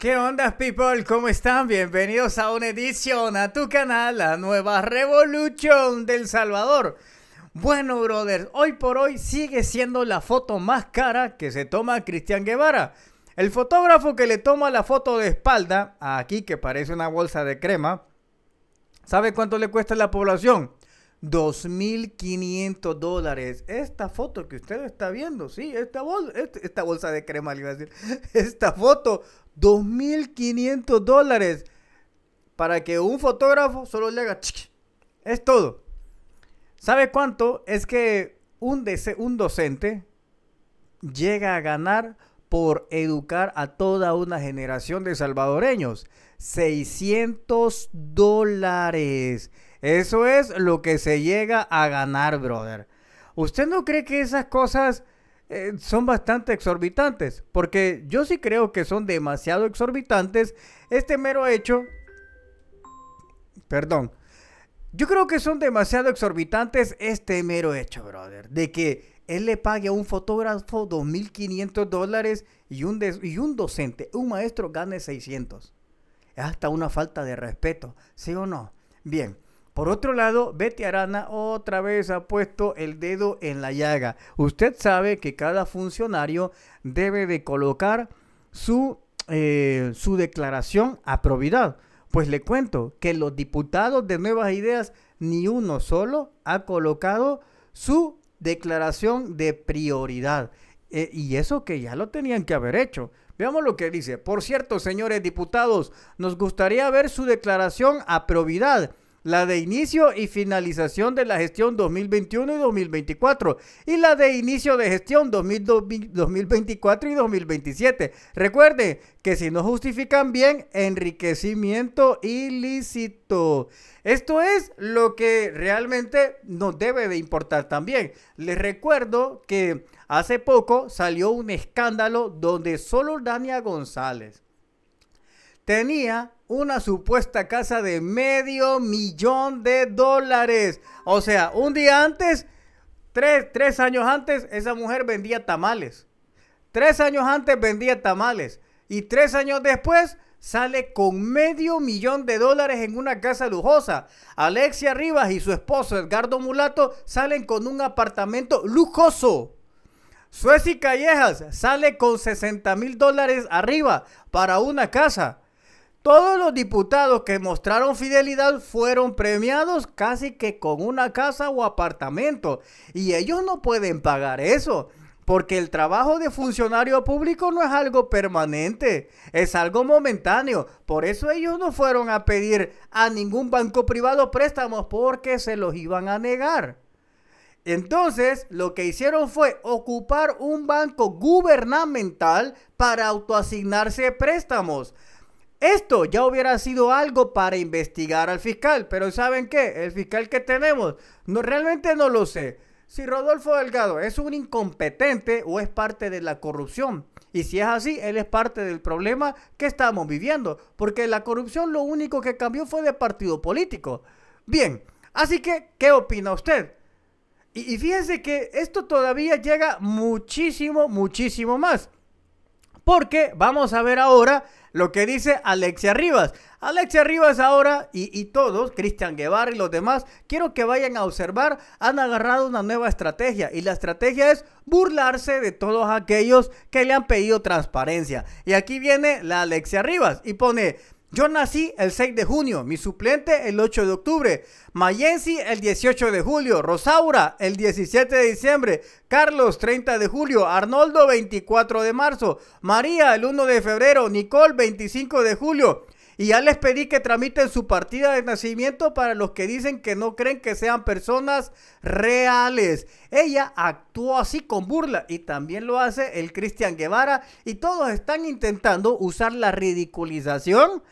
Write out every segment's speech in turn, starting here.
¿Qué onda, people? ¿Cómo están? Bienvenidos a una edición a tu canal, la nueva Revolución del Salvador. Bueno, brothers, hoy por hoy sigue siendo la foto más cara que se toma Cristian Guevara. El fotógrafo que le toma la foto de espalda, aquí que parece una bolsa de crema, ¿sabe cuánto le cuesta a la población? 2.500 dólares. Esta foto que usted está viendo, sí, esta, esta bolsa de crema, le iba a decir. Esta foto, 2.500 dólares. Para que un fotógrafo solo le haga... Es todo. ¿Sabe cuánto? Es que un, un docente llega a ganar por educar a toda una generación de salvadoreños. 600 dólares. Eso es lo que se llega a ganar, brother. ¿Usted no cree que esas cosas eh, son bastante exorbitantes? Porque yo sí creo que son demasiado exorbitantes. Este mero hecho... Perdón. Yo creo que son demasiado exorbitantes este mero hecho, brother. De que él le pague a un fotógrafo 2.500 dólares y un, y un docente, un maestro gane 600. Es hasta una falta de respeto, ¿sí o no? Bien, por otro lado, Betty Arana otra vez ha puesto el dedo en la llaga. Usted sabe que cada funcionario debe de colocar su, eh, su declaración a probidad. Pues le cuento que los diputados de Nuevas Ideas, ni uno solo ha colocado su declaración de prioridad. Eh, y eso que ya lo tenían que haber hecho. Veamos lo que dice. Por cierto, señores diputados, nos gustaría ver su declaración a probidad la de inicio y finalización de la gestión 2021 y 2024 y la de inicio de gestión 2024 y 2027. Recuerde que si no justifican bien, enriquecimiento ilícito. Esto es lo que realmente nos debe de importar también. Les recuerdo que hace poco salió un escándalo donde solo Dania González tenía una supuesta casa de medio millón de dólares. O sea, un día antes, tres, años antes, esa mujer vendía tamales. Tres años antes vendía tamales. Y tres años después sale con medio millón de dólares en una casa lujosa. Alexia Rivas y su esposo Edgardo Mulato salen con un apartamento lujoso. Suez Callejas sale con 60 mil dólares arriba para una casa. Todos los diputados que mostraron fidelidad fueron premiados casi que con una casa o apartamento y ellos no pueden pagar eso porque el trabajo de funcionario público no es algo permanente, es algo momentáneo. Por eso ellos no fueron a pedir a ningún banco privado préstamos porque se los iban a negar. Entonces, lo que hicieron fue ocupar un banco gubernamental para autoasignarse préstamos. Esto ya hubiera sido algo para investigar al fiscal, pero ¿saben qué? El fiscal que tenemos, no, realmente no lo sé. Si Rodolfo Delgado es un incompetente o es parte de la corrupción. Y si es así, él es parte del problema que estamos viviendo, porque la corrupción lo único que cambió fue de partido político. Bien, así que, ¿qué opina usted? Y, y fíjense que esto todavía llega muchísimo, muchísimo más porque vamos a ver ahora lo que dice Alexia Rivas. Alexia Rivas ahora y, todos, Cristian Guevara y los demás, quiero que vayan a observar, han agarrado una nueva estrategia y la estrategia es burlarse de todos aquellos que le han pedido transparencia. Y aquí viene la Alexia Rivas y pone... Yo nací el 6 de junio, mi suplente el 8 de octubre, Mayensi el 18 de julio, Rosaura el 17 de diciembre, Carlos 30 de julio, Arnoldo 24 de marzo, María el 1 de febrero, Nicole 25 de julio, y ya les pedí que tramiten su partida de nacimiento para los que dicen que no creen que sean personas reales. Ella actuó así con burla y también lo hace el Cristian Guevara y todos están intentando usar la ridiculización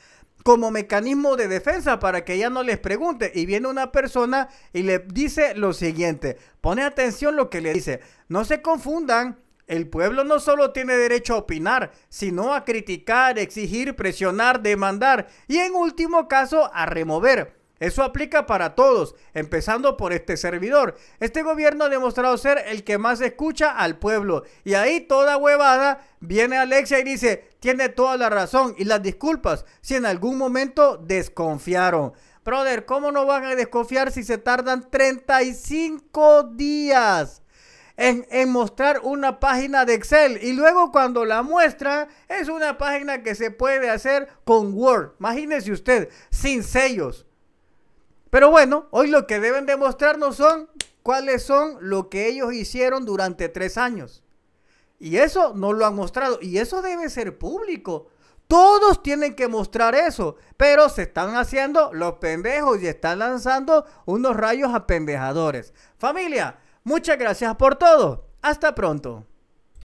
como mecanismo de defensa para que ella no les pregunte. Y viene una persona y le dice lo siguiente, pone atención lo que le dice, no se confundan. El pueblo no solo tiene derecho a opinar, sino a criticar, exigir, presionar, demandar y en último caso a remover. Eso aplica para todos, empezando por este servidor. Este gobierno ha demostrado ser el que más escucha al pueblo. Y ahí toda huevada viene Alexia y dice, tiene toda la razón y las disculpas si en algún momento desconfiaron. Brother, ¿cómo no van a desconfiar si se tardan 35 días? en, mostrar una página de Excel y luego cuando la muestra es una página que se puede hacer con Word. Imagínese usted, sin sellos. Pero bueno, hoy lo que deben demostrarnos son cuáles son lo que ellos hicieron durante tres años. Y eso no lo han mostrado. Y eso debe ser público. Todos tienen que mostrar eso. Pero se están haciendo los pendejos y están lanzando unos rayos apendejadores. Familia, Muchas gracias por todo. Hasta pronto.